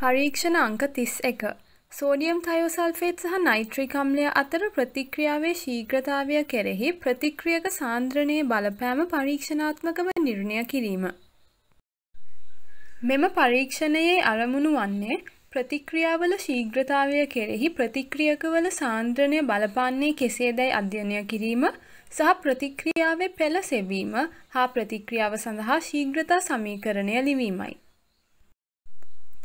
පරීක්ෂණ අංක 31 සෝඩියම් තයෝසල්ෆේට් සහ නයිට්‍රික් අම්ලය අතර ප්‍රතික්‍රියාවේ ශීඝ්‍රතාවය කෙරෙහි ප්‍රතික්‍රියක සාන්ද්‍රණයේ බලපෑම පරීක්ෂණාත්මකව නිර්ණය කිරීම. මෙම පරීක්ෂණයේ අරමුණු වන්නේ ප්‍රතික්‍රියාවල ශීඝ්‍රතාවය කෙරෙහි ප්‍රතික්‍රියකවල සාන්ද්‍රණය බලපාන්නේ කෙසේදැයි අධ්‍යයනය කිරීම සහ ප්‍රතික්‍රියාවේ පෙළ සෙවීම හා ප්‍රතික්‍රියාව සඳහා ශීඝ්‍රතා සමීකරණය ලිවීමයි.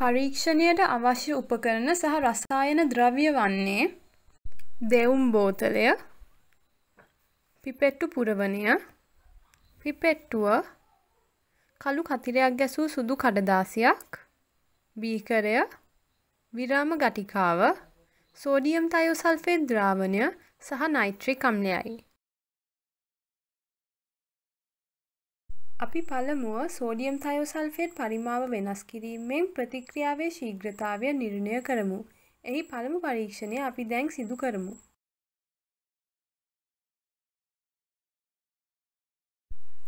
පරීක්ෂණයට අවශ්‍ය උපකරණ සහ රසායන ද්‍රව්‍ය වන්නේ දෙවුම් බෝතලය පිපෙට්ටු පුරවණය පිපෙට්ටුව කළු කතිරයක් ගැසූ සුදු කඩදාසියක් බීකරය විරාම ගටිකාව සෝඩියම් තයෝසල්ෆේට් ද්‍රාවණය සහ නයිට්‍රික් අම්ලයයි අපි පළමුුව සෝඩියම් තයෝසල්ෆේට් පරිමාව වෙනස් කිරීමෙන් ප්‍රතික්‍රියාවේ ශීග්‍රතාවය නිර්ණය කරමු. එහි පළමු පරීක්ෂණය අපි දැන් සිදු කරමු.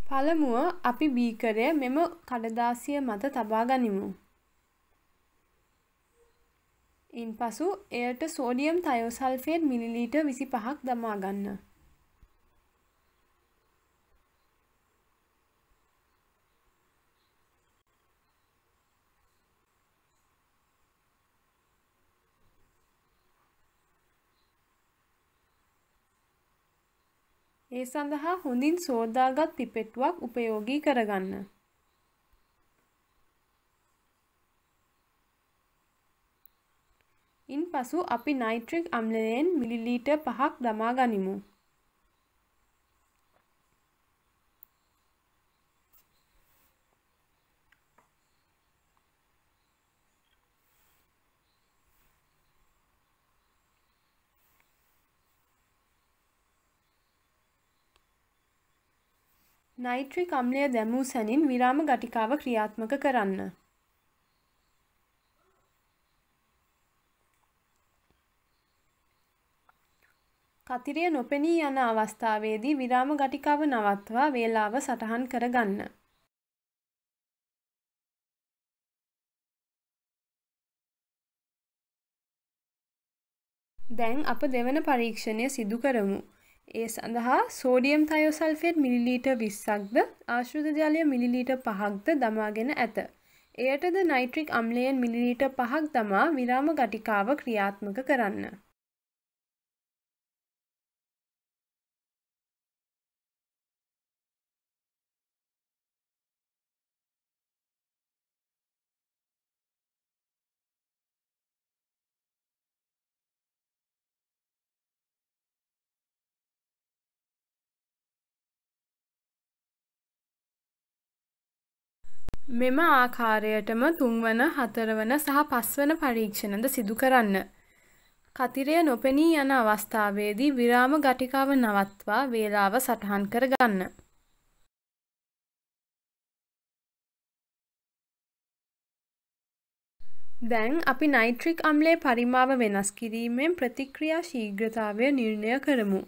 පළමුුව අපි බීකරය මෙම කඩදාසිය මත තබා ගනිමු. ඉන් පසු එයට සෝඩියම් තයෝසල්ෆේට් මිනිලීට විසි පහක් දමාගන්න. ඒ සඳහා හොඳින් සෝදාගත් පිපෙට්ටුවක් උපයෝගී කරගන්න. ඉන් පසු අපි නයිට්‍රික් අම්ලයෙන් මිලිලීට පහක් දමා ගනිමු. නයිට්‍රික් අම්ලය දැමූ සැනින් විරාම ගටිකාව ක්‍රියාත්මක කරන්න. කතිරය නොපෙනී යන අවස්ථාවේදී විරාම ගටිකාව නවත්වා වේලාව සටහන් කරගන්න. දැන් අප දෙවන පරීක්ෂණය සිදු කරමු. ඒ සඳහා සෝඩියම් තයෝසල්ෆේට් මිලිලීට විස්සක්ද ආශෘත ජලය මිලිලීට පහක්ද දමාගෙන ඇත. එයටද නයිට්‍රික් අම්ලයෙන් මිලිලීට පහක් දමා විරාම ගටිකාව ක්‍රියාත්මක කරන්න. මෙම ආකාරයටම තුන්වන හතරවන සහ පස්වන පරීක්ෂණද සිදු කරන්න. කතිරය නොපෙනී යන අවස්ථාවේදී විරාම ගටිකාව නවත්වා වේලාව සටහන් කරගන්න. දැන් අපි නයිට්‍රික් අම්ලේ පරිමාව වෙනස් කිරීමෙන් ප්‍රතික්‍රියා ශීඝ්‍රතාවය නිර්ණය කරමු.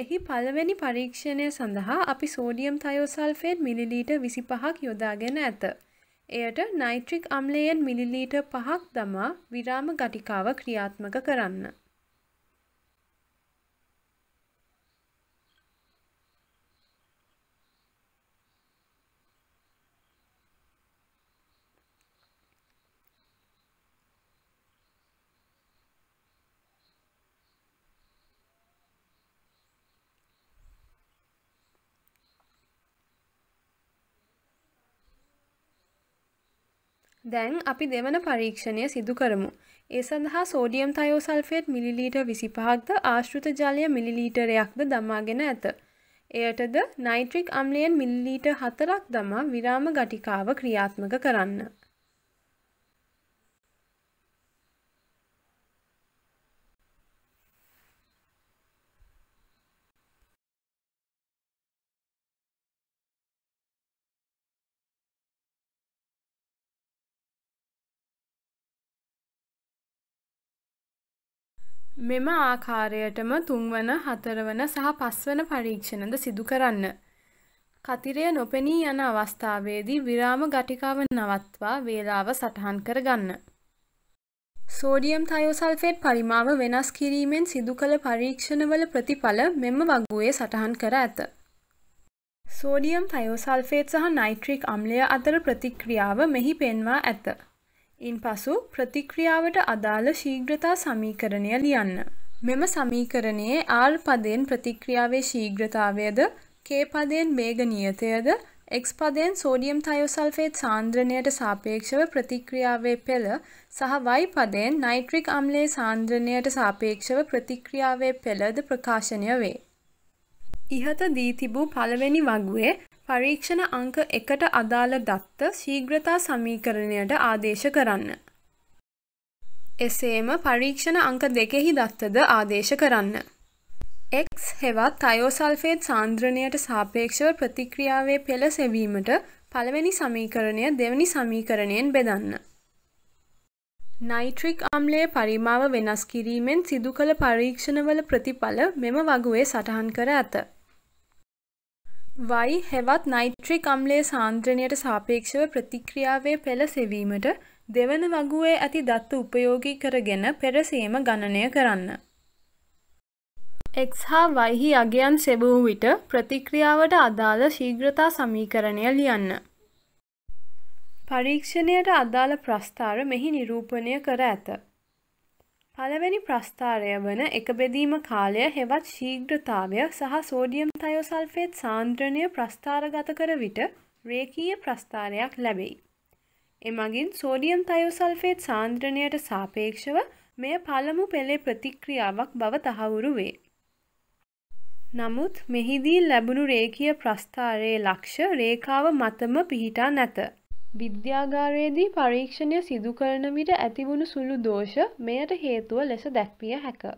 එහි පළවෙනි පරීක්ෂණය සඳහා අපි සෝඩියම් තයෝසල්ෆේට් මිලිලීට විසි පහක් යොදාගෙන ඇත. එයට නයිට්‍රික් අම්ලයෙන් මිලිලීට පහක් දමා විරාම ගටිකාව ක්‍රියාත්මක කරන්න. දැන් අපි දෙවන පරීක්ෂණය සිදු කරමු. ඒ සඳහා සෝඩියම් තයෝසල්ෆේට් මිලිලීටර් 25ක්ද ආශ්‍රිත ජලය මිලිලීටරයක්ද දමාගෙන ඇත. එයටද නයිට්‍රික් අම්ලයෙන් මිලිලීටර් 4ක් දමා විරාම ගටිකාව ක්‍රියාත්මක කරන්න. මෙම ආකාරයටම තුන්වන හතරවන සහ පස්වන පරීක්ෂණද සිදු කරන්න. කතිරය නොපෙනී යන අවස්ථාවේදී විරාම ගටිකාව නවත්වා වේලාව සටහන් කරගන්න. සෝඩියම් තයෝසල්ෆේට් පරිමාව වෙනස් කිරීමෙන් සිදු කළ පරීක්ෂණවල ප්‍රතිඵල මෙම වගුවේ සටහන් කර ඇත. සෝඩියම් තයෝසල්ෆේට් සහ නයිට්‍රික් අම්ලය අතර ප්‍රතික්‍රියාව මෙහි පෙන්වා ඇත. ඉන් පසු ප්‍රතික්‍රියාවට අදාළ ශීඝ්‍රතා සමීකරණය ලියන්න. මෙම සමීකරණයේ R පදයෙන් ප්‍රතික්‍රියාවේ ශීඝ්‍රතාවයද K පදයෙන් වේග නියතයද X පදයෙන් සෝඩියම් තයෝසල්ෆේට් සාන්ද්‍රණයට සාපේක්ෂව ප්‍රතික්‍රියාවේ පෙළ සහ Y පදයෙන් නයිට්‍රික් අම්ලයේ සාන්ද්‍රණයට සාපේක්ෂව ප්‍රතික්‍රියාවේ පෙළද ප්‍රකාශනය වේ. ඉහත දී තිබූ පළවෙනි වගුවේ පරීක්ෂණ අංක එකට අදාළ දත්ත ශීඝ්‍රතා සමීකරණයට ආදේශ කරන්න. එසේම පරීක්ෂණ අංක දෙකෙහි දත්තද ආදේශ කරන්න. X හෙවත් තයෝසල්ෆේත් සාන්ද්‍රණයට සාපේක්ෂව ප්‍රතික්‍රියාවේ පෙළ සෙවීමට පළවෙනි සමීකරණය දෙවැනි සමීකරණයෙන් බෙදන්න. නයිට්‍රික් අම්ලයේ පරිමාව වෙනස් කිරීමෙන් සිදු කළ පරීක්ෂණවල ප්‍රතිඵල මෙම වගුවේ සටහන් කර ඇත. වයි හෙවත් නයිට්‍රික් අම්ලයේ සාන්ද්‍රණයට සාපේක්ෂව ප්‍රතික්‍රියාවේ පෙළ සෙවීමට දෙවන වගුවේ ඇති දත්ත උපයෝගී කරගෙන පෙරසීම ගණනය කරන්න. එක් හා වයිහි අගයන් සෙබූ විට ප්‍රතික්‍රියාවට අදාළ ශීඝ්‍රතා සමීකරණය ලියන්න. පරීක්ෂණයට අදාළ ප්‍රස්ථාර මෙහි නිරූපණය කර ඇත. පළවෙනි ප්‍රස්ථාරය වන එක බෙදීම කාලය හෙවත් ශීඝ්‍රතාවය සහ සෝඩියම් තයෝසල්ෆේත් සාන්ද්‍රණය ප්‍රස්ථාරගත කර විට රේකීය ප්‍රස්ථාරයක් ලැබෙයි. එමගින් සෝඩියම් තයෝසල්ෆේත් සාන්ද්‍රණයට සාපේක්ෂව මෙය පළමු පෙළේ ප්‍රතික්‍රියාවක් බව තහවුරු වේ. නමුත් මෙහිදී ලැබුණු රේකීය ප්‍රස්ථාරයේ ලක්ෂ රේකාව මතම පිහිටා නැත. විද්‍යාගාරයේදී පරීක්ෂණය සිදුකරන විට ඇතිවුණු සුළු දෝෂ මෙයට හේතුව ලෙස දැක්විය හැක.